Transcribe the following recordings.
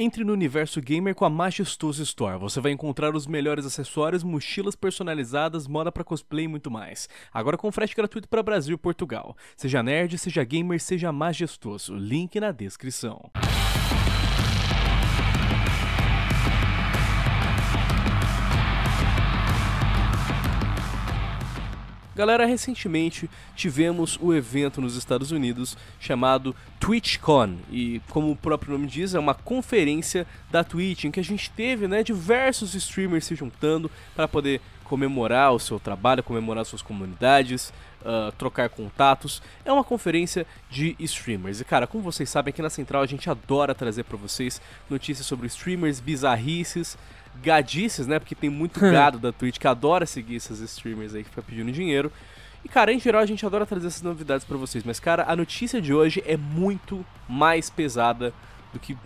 Entre no universo gamer com a Majestoso Store. Você vai encontrar os melhores acessórios, mochilas personalizadas, moda para cosplay e muito mais. Agora com frete gratuito para Brasil e Portugal. Seja nerd, seja gamer, seja majestoso. Link na descrição. Galera, recentemente tivemos o um evento nos Estados Unidos chamado TwitchCon, e como o próprio nome diz, é uma conferência da Twitch em que a gente teve né, diversos streamers se juntando para poder comemorar o seu trabalho, comemorar suas comunidades, uh, trocar contatos. É uma conferência de streamers. E cara, como vocês sabem, aqui na Central a gente adora trazer para vocês notícias sobre streamers, bizarrices, gadices, né? Porque tem muito gado da Twitch que adora seguir esses streamers aí que fica pedindo dinheiro. E, cara, em geral a gente adora trazer essas novidades para vocês, mas, cara, a notícia de hoje é muito mais pesada do que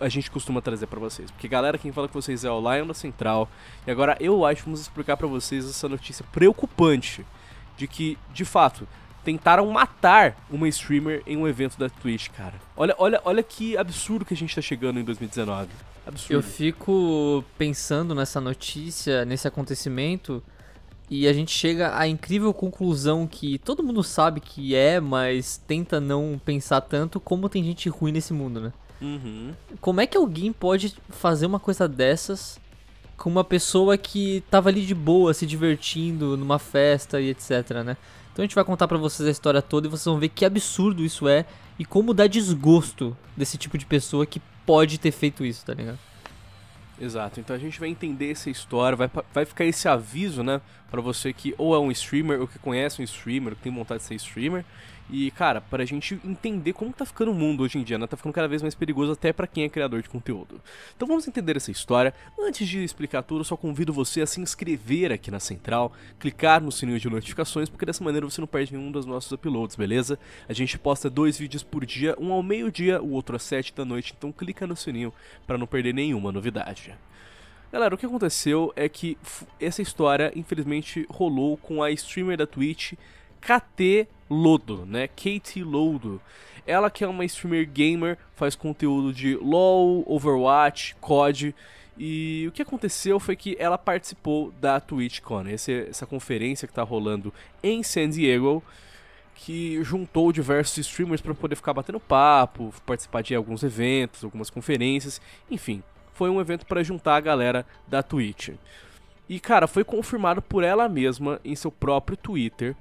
a gente costuma trazer para vocês. Porque, galera, quem fala com vocês é o Lion da Central. E agora eu acho que vamos explicar para vocês essa notícia preocupante de que, de fato, tentaram matar uma streamer em um evento da Twitch, cara. Olha, olha, olha que absurdo que a gente tá chegando em 2019. Absurdo. Eu fico pensando nessa notícia, nesse acontecimento, e a gente chega à incrível conclusão que todo mundo sabe que é, mas tenta não pensar tanto como tem gente ruim nesse mundo, né? Uhum. Como é que alguém pode fazer uma coisa dessas com uma pessoa que tava ali de boa, se divertindo numa festa e etc, né? Então a gente vai contar para vocês a história toda e vocês vão ver que absurdo isso é e como dá desgosto desse tipo de pessoa que pode ter feito isso, tá ligado? Exato, então a gente vai entender essa história, vai, vai ficar esse aviso, né, para você que ou é um streamer, ou que conhece um streamer, ou que tem vontade de ser streamer, e, cara, pra gente entender como tá ficando o mundo hoje em dia, né? Tá ficando cada vez mais perigoso até para quem é criador de conteúdo. Então vamos entender essa história. Antes de explicar tudo, eu só convido você a se inscrever aqui na Central, clicar no sininho de notificações, porque dessa maneira você não perde nenhum dos nossos uploads, beleza? A gente posta dois vídeos por dia, um ao meio-dia, o outro às sete da noite, então clica no sininho para não perder nenhuma novidade. Galera, o que aconteceu é que essa história, infelizmente, rolou com a streamer da Twitch, KT Lodo, né? Katie Lodo. Ela que é uma streamer gamer, faz conteúdo de LoL, Overwatch, COD. E o que aconteceu foi que ela participou da TwitchCon, essa conferência que está rolando em San Diego, que juntou diversos streamers para poder ficar batendo papo, participar de alguns eventos, algumas conferências, enfim, foi um evento para juntar a galera da Twitch. E cara, foi confirmado por ela mesma em seu próprio Twitter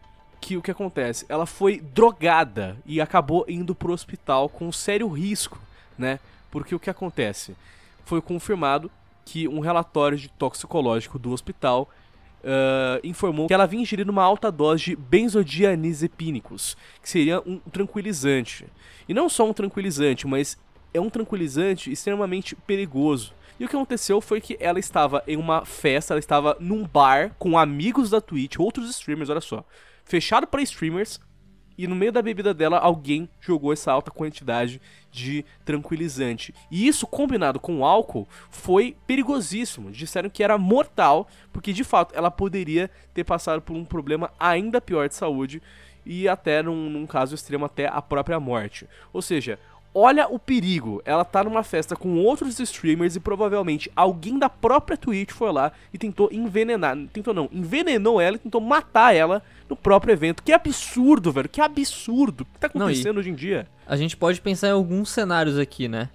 que o que acontece? Ela foi drogada e acabou indo pro hospital com sério risco, né? Porque o que acontece? Foi confirmado que um relatório de toxicológico do hospital uh, informou que ela havia ingerido uma alta dose de benzodiazepínicos, que seria um tranquilizante. E não só um tranquilizante, mas é um tranquilizante extremamente perigoso. E o que aconteceu foi que ela estava em uma festa, ela estava num bar com amigos da Twitch, outros streamers, olha só fechado para streamers e no meio da bebida dela alguém jogou essa alta quantidade de tranquilizante. E isso combinado com álcool foi perigosíssimo. Disseram que era mortal, porque de fato ela poderia ter passado por um problema ainda pior de saúde e até num, num caso extremo até a própria morte. Ou seja, Olha o perigo. Ela tá numa festa com outros streamers e provavelmente alguém da própria Twitch foi lá e tentou envenenar. Tentou não, envenenou ela e tentou matar ela no próprio evento. Que absurdo, velho. Que absurdo. O que tá acontecendo não, hoje em dia? A gente pode pensar em alguns cenários aqui, né?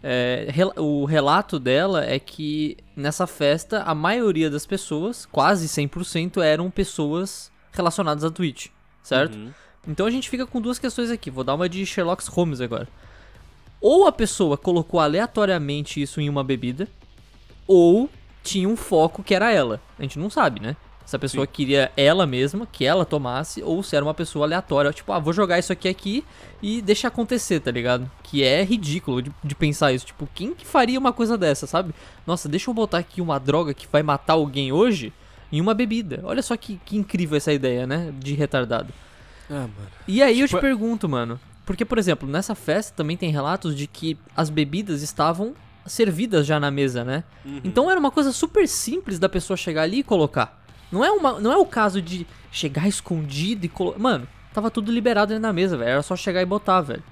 É, o relato dela é que nessa festa a maioria das pessoas, quase 100%, eram pessoas relacionadas à Twitch, certo? Uhum. Então a gente fica com duas questões aqui. Vou dar uma de Sherlock Holmes agora ou a pessoa colocou aleatoriamente isso em uma bebida, ou tinha um foco que era ela. A gente não sabe, né? Se a pessoa Sim. queria ela mesma, que ela tomasse, ou se era uma pessoa aleatória, tipo, ah, vou jogar isso aqui aqui e deixa acontecer, tá ligado? Que é ridículo de, de, pensar isso. Tipo, quem que faria uma coisa dessa, sabe? Nossa, deixa eu botar aqui uma droga que vai matar alguém hoje em uma bebida. Olha só que, que incrível essa ideia, né? De retardado. Ah, mano. E aí tipo... eu te tipo, é pergunto, mano, porque, por exemplo, nessa festa também tem relatos de que as bebidas estavam servidas já na mesa, né? Uhum. Então era uma coisa super simples da pessoa chegar ali e colocar. Não é, uma, não é o caso de chegar escondido e colocar. Mano, tava tudo liberado ali na mesa, velho. Era só chegar e botar, velho.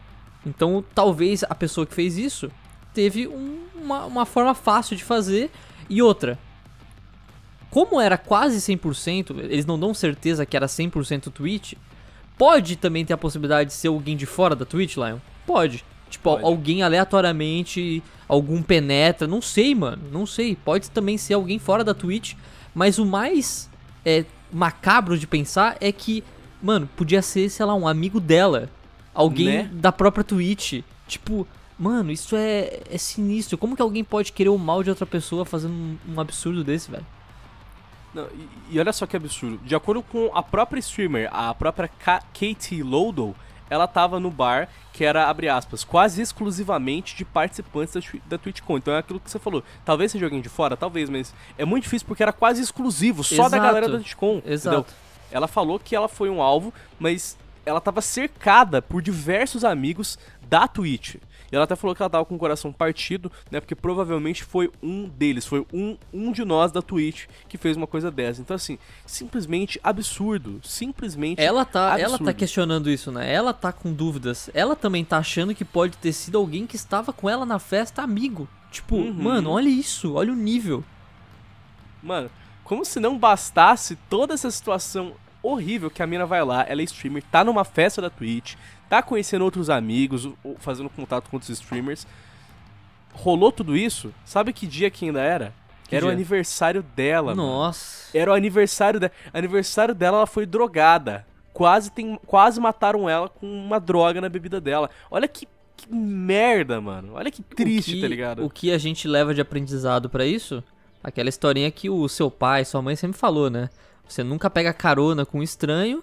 Então talvez a pessoa que fez isso teve um, uma, uma forma fácil de fazer. E outra, como era quase 100%, eles não dão certeza que era 100% Twitch, Pode também ter a possibilidade de ser alguém de fora da Twitch, Lion? Pode. Tipo, Pode. alguém aleatoriamente, algum penetra, não sei, mano, não sei. Pode também ser alguém fora da Twitch, mas o mais é, macabro de pensar é que, mano, podia ser, sei lá, um amigo dela, alguém né? da própria Twitch. Tipo, mano, isso é, é sinistro. Como que alguém pode querer o mal de outra pessoa fazendo um, um absurdo desse, velho? Não, e, e, olha só que absurdo. De acordo com a própria streamer, a própria K Katie Lodel, ela tava no bar que era, abre aspas, quase exclusivamente de participantes da, da TwitchCon. Então é aquilo que você falou. Talvez seja alguém de fora, talvez, mas é muito difícil porque era quase exclusivo, só Exato. da galera da TwitchCon. Exato. Entendeu? Ela falou que ela foi um alvo, mas ela estava cercada por diversos amigos da Twitch. E ela até falou que ela tava com o coração partido, né? Porque provavelmente foi um deles, foi um, um de nós da Twitch que fez uma coisa dessa. Então, assim, simplesmente absurdo. Simplesmente. Ela tá, absurdo. ela tá questionando isso, né? Ela tá com dúvidas. Ela também tá achando que pode ter sido alguém que estava com ela na festa, amigo. Tipo, uhum. mano, olha isso, olha o nível. Mano, como se não bastasse toda essa situação horrível que a mina vai lá, ela é streamer, tá numa festa da Twitch, tá conhecendo outros amigos, fazendo contato com outros streamers. Rolou tudo isso, sabe que dia que ainda era? Que era dia? o aniversário dela. Nossa. Mano. Era o aniversário dela. Aniversário dela, ela foi drogada. Quase, tem, quase mataram ela com uma droga na bebida dela. Olha que, que merda, mano. Olha que triste, que, tá ligado? O que a gente leva de aprendizado para isso? Aquela historinha que o seu pai, sua mãe sempre falou, né? Você nunca pega carona com um estranho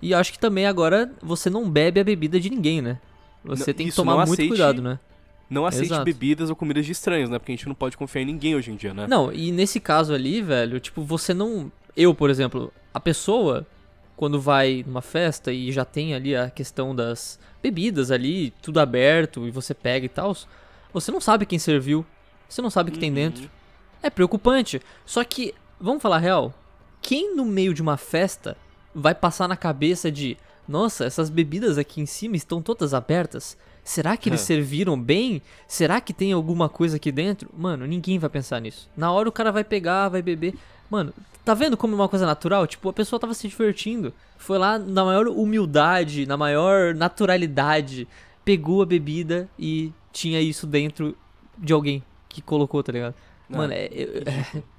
e acho que também agora você não bebe a bebida de ninguém, né? Você não, tem que tomar muito aceite, cuidado, né? Não aceite Exato. bebidas ou comidas de estranhos, né? Porque a gente não pode confiar em ninguém hoje em dia, né? Não, e nesse caso ali, velho, tipo, você não. Eu, por exemplo, a pessoa, quando vai numa festa e já tem ali a questão das bebidas ali, tudo aberto, e você pega e tal, você não sabe quem serviu. Você não sabe o que uhum. tem dentro. É preocupante. Só que, vamos falar real. Quem no meio de uma festa vai passar na cabeça de: nossa, essas bebidas aqui em cima estão todas abertas. Será que eles é. serviram bem? Será que tem alguma coisa aqui dentro? Mano, ninguém vai pensar nisso. Na hora o cara vai pegar, vai beber. Mano, tá vendo como é uma coisa natural? Tipo, a pessoa tava se divertindo. Foi lá na maior humildade, na maior naturalidade. Pegou a bebida e tinha isso dentro de alguém que colocou, tá ligado? Não. É. Mano, é, é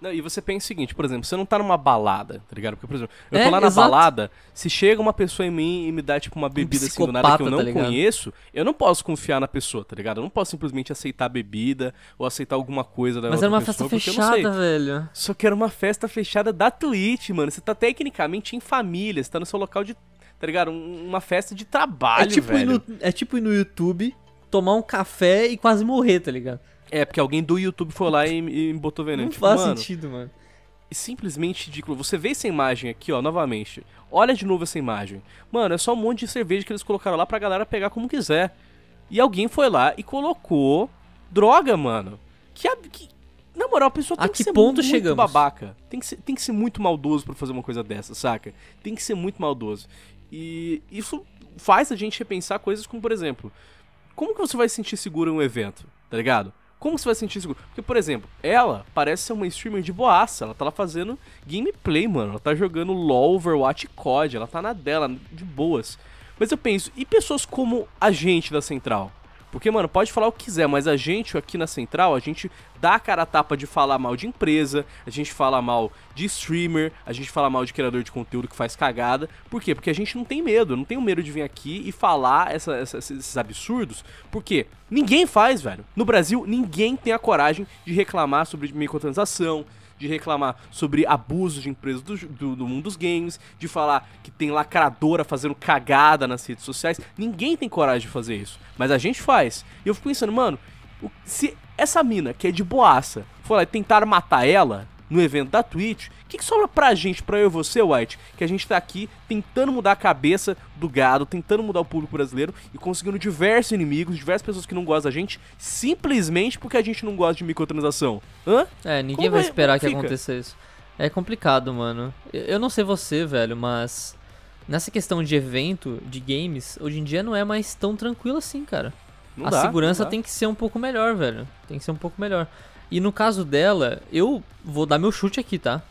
Não, e você pensa o seguinte, por exemplo, você não tá numa balada, tá ligado? Porque, por exemplo, eu é, tô é, lá na exato. balada, se chega uma pessoa em mim e me dá, tipo, uma bebida um assim do nada que eu tá não tá conheço, eu não posso confiar na pessoa, tá ligado? Eu não posso simplesmente aceitar a bebida ou aceitar alguma coisa da Mas era uma pessoa, festa fechada, velho. Só que era uma festa fechada da Twitch, mano. Você tá tecnicamente em família, você tá no seu local de. Tá ligado? Uma festa de trabalho, é tipo velho. No, é tipo ir no YouTube, tomar um café e quase morrer, tá ligado? É, porque alguém do YouTube foi lá e, e botou veneno. Não tipo, faz mano, sentido, mano. É simplesmente ridículo. Você vê essa imagem aqui, ó, novamente. Olha de novo essa imagem. Mano, é só um monte de cerveja que eles colocaram lá pra galera pegar como quiser. E alguém foi lá e colocou droga, mano. Que, que na moral, a pessoa tem a que, que, ser ponto muito chegamos? babaca. Tem que, ser, tem que ser muito maldoso para fazer uma coisa dessa, saca? Tem que ser muito maldoso. E isso faz a gente repensar coisas como, por exemplo, como que você vai se sentir seguro em um evento, tá ligado? Como você vai sentir seguro? Porque, por exemplo, ela parece ser uma streamer de boaça. Ela tá lá fazendo gameplay, mano. Ela tá jogando LOL, Overwatch e COD. Ela tá na dela, de boas. Mas eu penso, e pessoas como a gente da Central? Porque, mano, pode falar o que quiser, mas a gente aqui na Central, a gente dá a cara a tapa de falar mal de empresa, a gente fala mal de streamer, a gente fala mal de criador de conteúdo que faz cagada. Por quê? Porque a gente não tem medo, não tenho medo de vir aqui e falar essa, essa, esses absurdos, porque ninguém faz, velho. No Brasil, ninguém tem a coragem de reclamar sobre microtransação, de reclamar sobre abuso de empresas do, do, do, mundo dos games, de falar que tem lacradora fazendo cagada nas redes sociais. Ninguém tem coragem de fazer isso, mas a gente faz. E eu fico pensando, mano, se essa mina que é de boaça for lá e tentar matar ela, no evento da Twitch, o que, que sobra pra gente, pra eu e você, White? Que a gente tá aqui tentando mudar a cabeça do gado, tentando mudar o público brasileiro e conseguindo diversos inimigos, diversas pessoas que não gostam da gente, simplesmente porque a gente não gosta de microtransação. Hã? É, ninguém Como vai é? esperar que aconteça isso. É complicado, mano. Eu não sei você, velho, mas nessa questão de evento, de games, hoje em dia não é mais tão tranquilo assim, cara. Não a dá, segurança tem que ser um pouco melhor, velho. Tem que ser um pouco melhor. E no caso dela, eu vou dar meu chute aqui, tá?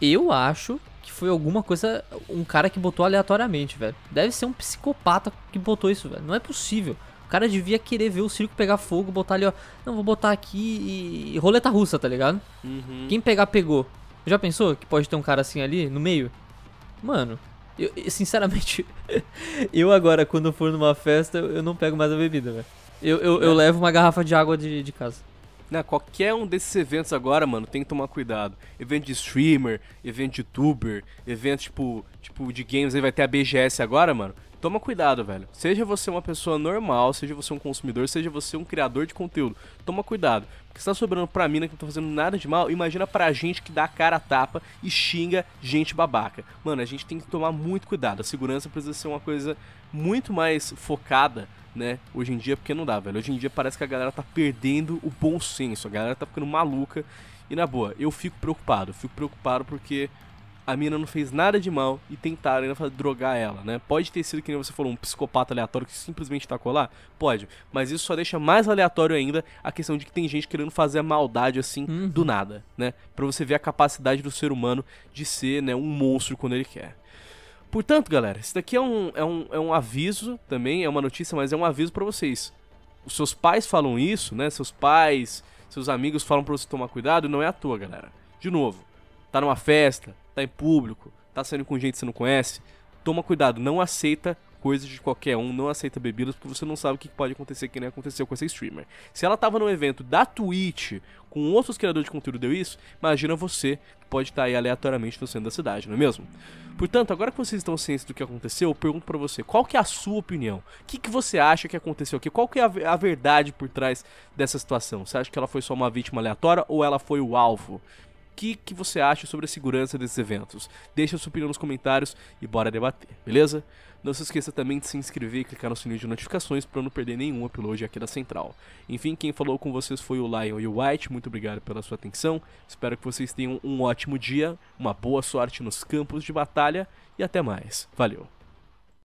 Eu acho que foi alguma coisa, um cara que botou aleatoriamente, velho. Deve ser um psicopata que botou isso, velho. Não é possível. O cara devia querer ver o circo pegar fogo, botar ali, ó. Não, vou botar aqui e. roleta russa, tá ligado? Uhum. Quem pegar, pegou. Já pensou que pode ter um cara assim ali no meio? Mano, eu, sinceramente, eu agora, quando for numa festa, eu não pego mais a bebida, velho. Eu, eu, eu é. levo uma garrafa de água de, de casa né, qualquer um desses eventos agora, mano, tem que tomar cuidado. Evento de streamer, evento de youtuber, evento tipo, tipo de games, aí vai ter a BGS agora, mano. Toma cuidado, velho. Seja você uma pessoa normal, seja você um consumidor, seja você um criador de conteúdo. Toma cuidado que está sobrando pra mina que não tá fazendo nada de mal, imagina pra gente que dá a cara a tapa e xinga gente babaca. Mano, a gente tem que tomar muito cuidado. A segurança precisa ser uma coisa muito mais focada, né? Hoje em dia, porque não dá, velho. Hoje em dia parece que a galera tá perdendo o bom senso, a galera tá ficando maluca. E na boa, eu fico preocupado, fico preocupado porque a mina não fez nada de mal e tentaram ainda drogar ela, né? Pode ter sido que nem você falou, um psicopata aleatório que simplesmente tacou lá? Pode. Mas isso só deixa mais aleatório ainda a questão de que tem gente querendo fazer a maldade assim uhum. do nada, né? Pra você ver a capacidade do ser humano de ser, né, um monstro quando ele quer. Portanto, galera, isso daqui é um, é um, é um aviso também, é uma notícia, mas é um aviso para vocês. Os seus pais falam isso, né? Seus pais, seus amigos falam pra você tomar cuidado, não é à toa, galera. De novo, tá numa festa, tá em público, tá saindo com gente que você não conhece, toma cuidado, não aceita coisas de qualquer um, não aceita bebidas, porque você não sabe o que pode acontecer, que nem aconteceu com essa streamer. Se ela tava num evento da Twitch, com outros criadores de conteúdo deu isso, imagina você que pode estar tá aí aleatoriamente no centro da cidade, não é mesmo? Portanto, agora que vocês estão cientes do que aconteceu, eu pergunto para você, qual que é a sua opinião? O que, que você acha que aconteceu aqui? Qual que é a, a verdade por trás dessa situação? Você acha que ela foi só uma vítima aleatória ou ela foi o alvo? que, que você acha sobre a segurança desses eventos. Deixa sua opinião nos comentários e bora debater, beleza? Não se esqueça também de se inscrever e clicar no sininho de notificações para não perder nenhum upload aqui da Central. Enfim, quem falou com vocês foi o Lion e o White, muito obrigado pela sua atenção. Espero que vocês tenham um ótimo dia, uma boa sorte nos campos de batalha e até mais. Valeu!